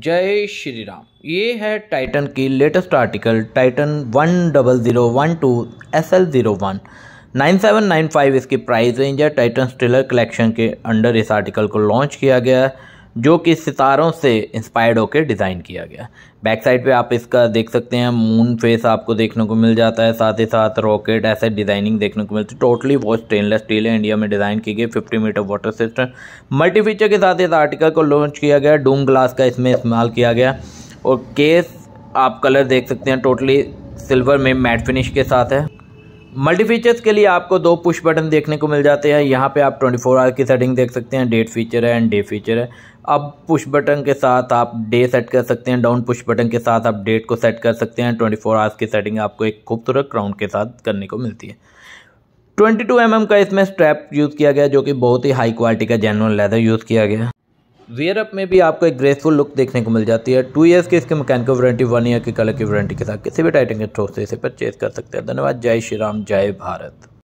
जय श्री राम ये है टाइटन की latest article Titan one double zero one two S L zero one nine seven nine five इसकी price range है Titan stellar collection के under इस आर्टिकल को लॉन्च किया गया है जो कि सितारों से इंस्पायर्ड होकर डिज़ाइन किया गया बैक साइड पे आप इसका देख सकते हैं मून फेस आपको देखने को मिल जाता है साथ ही साथ रॉकेट ऐसे डिज़ाइनिंग देखने को मिलती है टोटली वो स्टेनलेस स्टील है इंडिया में डिज़ाइन की गई 50 metre water system multi feature के साथ इस आर्टिकल को लॉन्च किया गया डूम ग्लास का इसमें इस्तेमाल किया गया और केस आप कलर देख सकते हैं टोटली सिल्वर में मैट फिनिश के साथ है मल्टी फीचर्स के लिए आपको दो पुश बटन देखने को मिल जाते हैं यहाँ पे आप 24 फोर आवर की सेटिंग देख सकते हैं डेट फीचर है एंड डे फीचर है अब पुश बटन के साथ आप डे सेट कर सकते हैं डाउन पुश बटन के साथ आप डेट को सेट कर सकते हैं 24 फोर आवर्स की सेटिंग आपको एक खूबसूरत क्राउंड के साथ करने को मिलती है 22 टू mm का इसमें स्ट्रैप यूज़ किया गया जो कि बहुत ही हाई क्वालिटी का जेनवन लेदर यूज़ किया गया वेयरअप में भी आपको एक ग्रेसफुल लुक देखने को मिल जाती है टू ईयर्स की इसके मैकेनिकल वारंटी वन ईयर की कलर की वारंटी के साथ किसी भी टाइटिंग के थ्रो से इसे परचेज कर सकते हैं धन्यवाद जय श्री राम जय भारत